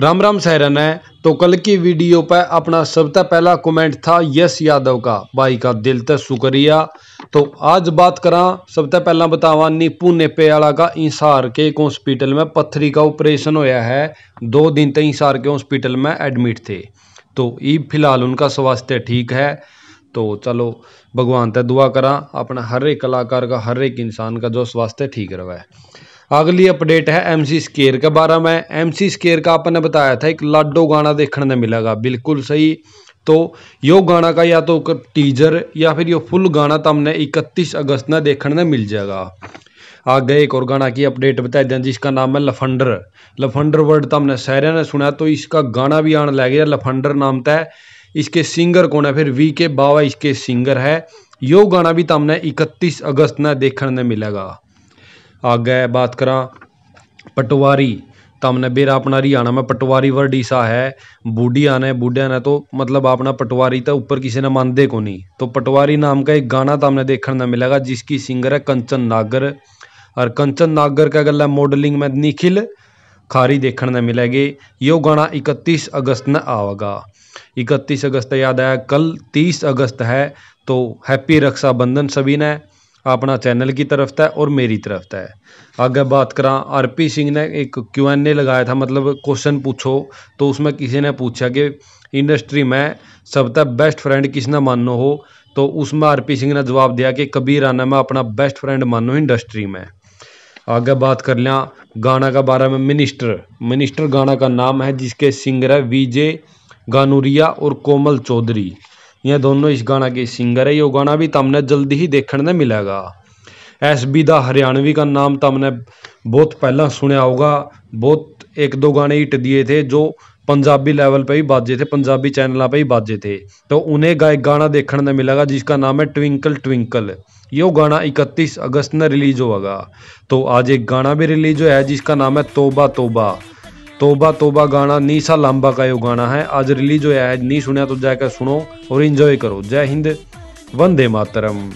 राम राम सहरन है तो कल की वीडियो पर अपना सबसे पहला कमेंट था यस यादव का भाई का दिल तो शुक्रिया तो आज बात करा सबसे पहला नीपू पुणे पेयाला का इंसार के एक हॉस्पिटल में पत्थरी का ऑपरेशन होया है दो दिन तक इंसार के हॉस्पिटल में एडमिट थे तो ये फिलहाल उनका स्वास्थ्य ठीक है तो चलो भगवान तुआ करा अपना हर एक कलाकार का हर एक इंसान का जो स्वास्थ्य ठीक रहा है है एम सी ਐਮਸੀ के बारे में एम सी स्केयर का आपने बताया था एक लाडो गाना देखने मिलेगा बिल्कुल सही तो यो गाना का या तो टीजर या फिर यो फुल गाना तो हमने इकतीस अगस्त में देखने मिल जाएगा आगे एक और गाना की अपडेट बता दें जिसका नाम है लफंडर लफंडर वर्ड तो हमने सारे ने सुना तो इसका गाना भी आने लग गया लफंडर नाम था तो इसके सिंगर कौन है फिर वी के बावा इसके सिंगर है यो गाना भी तो हमने इकतीस अगस्त ने देखने मिलेगा आगे बात करा पटवारी तो हमने बेर अपना हरियाणा में पटवारी वर्ड ईसा है बूढ़िया ने बूढ़िया ने तो मतलब अपना पटवारी तो ऊपर किसी ने मानते को नहीं तो पटवारी नाम का एक गाना तो हमने देखने मिलेगा जिसकी सिंगर है कंचन नागर और कंचन नागर का गला मॉडलिंग में निखिल खारी देखने ने मिलेगी यो गाना 31 अगस्त ने आवेगा 31 अगस्त याद आया कल 30 अगस्त है तो हैप्पी रक्षाबंधन सभी ने अपना चैनल की तरफ था और मेरी तरफ था आगे बात करा आरपी सिंह ने एक क्यू एन ए लगाया था मतलब क्वेश्चन पूछो तो उसमें किसी ने पूछा कि इंडस्ट्री में सबसे बेस्ट फ्रेंड किसने मानो हो तो उसमें आरपी सिंह ने जवाब दिया कि कबीर आना मैं अपना बेस्ट फ्रेंड मानो इंडस्ट्री में आगे बात कर लिया गाना का बारे में मिनिस्टर मिनिस्टर गाना का नाम है जिसके सिंगर है वीजे गानूरिया और कोमल चौधरी दोनों इस गाना के सिंगर है ਹੈ गाना भी तमने जल्दी ही देखने ਦੇਖਣ ਨੂੰ ਮਿਲੇਗਾ एसबी ਦਾ ਹਰਿਆਣਵੀ ਦਾ ਨਾਮ ਤੁਮਨੇ ਬਹੁਤ ਪਹਿਲਾਂ ਸੁਣਿਆ ਹੋਗਾ बहुत एक दो गाने हिट दिए थे जो पंजाबी लेवल पे ही बाजे थे पंजाबी चैनल पे ही बाजे थे तो उन्हें गाय गाना देखने में मिलेगा जिसका नाम है ट्विंकल ट्विंकल यो गाना 31 अगस्त में रिलीज होगा तो आज एक गाना भी रिलीज हुआ है जिसका नाम है तोबा तोबा ਤੋਬਾ ਤੋਬਾ ਗਾਣਾ ਨੀਸਾ ਲੰਬਾ ਕਾ ਇਹ ਗਾਣਾ ਹੈ ਅੱਜ ਰਿਲੀਜ਼ ਹੋਇਆ ਹੈ ਨਹੀਂ ਸੁਣਿਆ ਤੋ ਜਾ ਕੇ ਸੁਣੋ ਔਰ ਇੰਜੋਏ ਕਰੋ ਜੈ ਹਿੰਦ ਵੰਦੇ ਮਾਤਰਮ